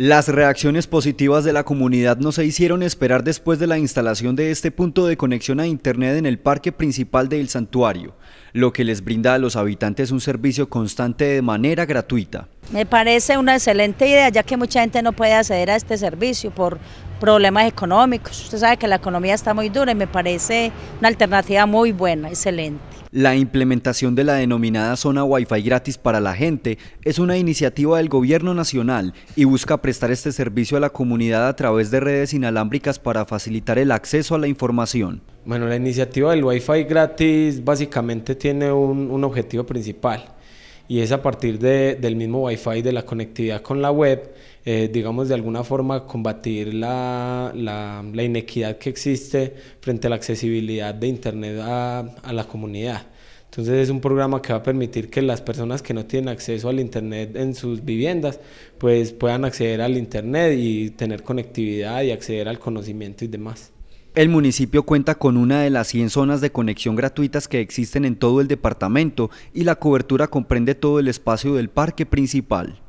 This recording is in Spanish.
Las reacciones positivas de la comunidad no se hicieron esperar después de la instalación de este punto de conexión a Internet en el parque principal del santuario, lo que les brinda a los habitantes un servicio constante de manera gratuita. Me parece una excelente idea, ya que mucha gente no puede acceder a este servicio por problemas económicos. Usted sabe que la economía está muy dura y me parece una alternativa muy buena, excelente. La implementación de la denominada zona Wi-Fi gratis para la gente es una iniciativa del gobierno nacional y busca prestar este servicio a la comunidad a través de redes inalámbricas para facilitar el acceso a la información. Bueno, la iniciativa del Wi-Fi gratis básicamente tiene un, un objetivo principal y es a partir de, del mismo Wi-Fi, de la conectividad con la web, eh, digamos de alguna forma combatir la, inequidad que existe frente a la accesibilidad de Internet a, a la comunidad. Entonces es un programa que va a permitir que las personas que no tienen acceso al Internet en sus viviendas, pues puedan acceder al Internet y tener conectividad y acceder al conocimiento y demás. El municipio cuenta con una de las 100 zonas de conexión gratuitas que existen en todo el departamento y la cobertura comprende todo el espacio del parque principal.